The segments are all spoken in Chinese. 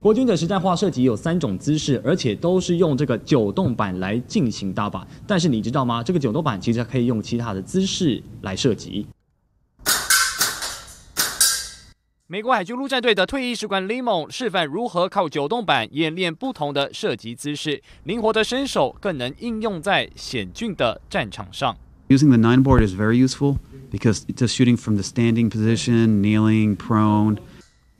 国军的实战化射击有三种姿势，而且都是用这个九洞板来进行搭靶。但是你知道吗？这个九洞板其实可以用其他的姿势来射击。美国海军陆战队的退役士官 l i m o n 示范如何靠九洞板演练不同的射击姿势，灵活的身手更能应用在险峻的战场上。Using the nine board is very useful because it's shooting from the standing position, kneeling, prone.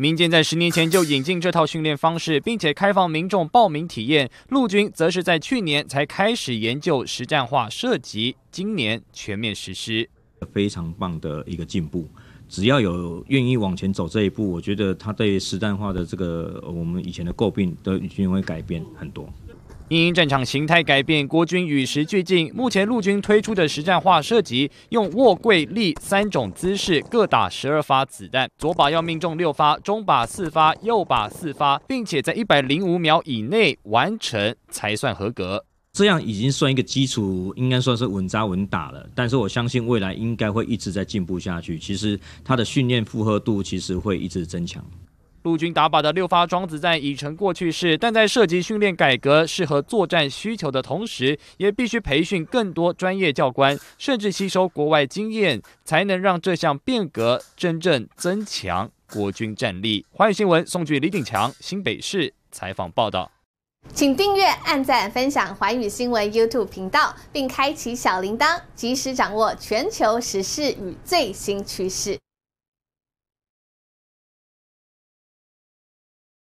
民间在十年前就引进这套训练方式，并且开放民众报名体验。陆军则是在去年才开始研究实战化设计，今年全面实施。非常棒的一个进步，只要有愿意往前走这一步，我觉得他对实战化的这个我们以前的诟病都已经会改变很多。因战场形态改变，国军与时俱进。目前陆军推出的实战化射击，用卧、跪、立三种姿势各打十二发子弹，左把要命中六发，中把四发，右把四发，并且在一百零五秒以内完成才算合格。这样已经算一个基础，应该算是稳扎稳打了。但是我相信未来应该会一直在进步下去。其实它的训练负荷度其实会一直增强。陆军打靶的六发装子弹已成过去式，但在涉及训练改革、适合作战需求的同时，也必须培训更多专业教官，甚至吸收国外经验，才能让这项变革真正增强国军战力。华语新闻送去李鼎强新北市采访报道，请订阅、按赞、分享环宇新闻 YouTube 频道，并开启小铃铛，及时掌握全球时事与最新趋势。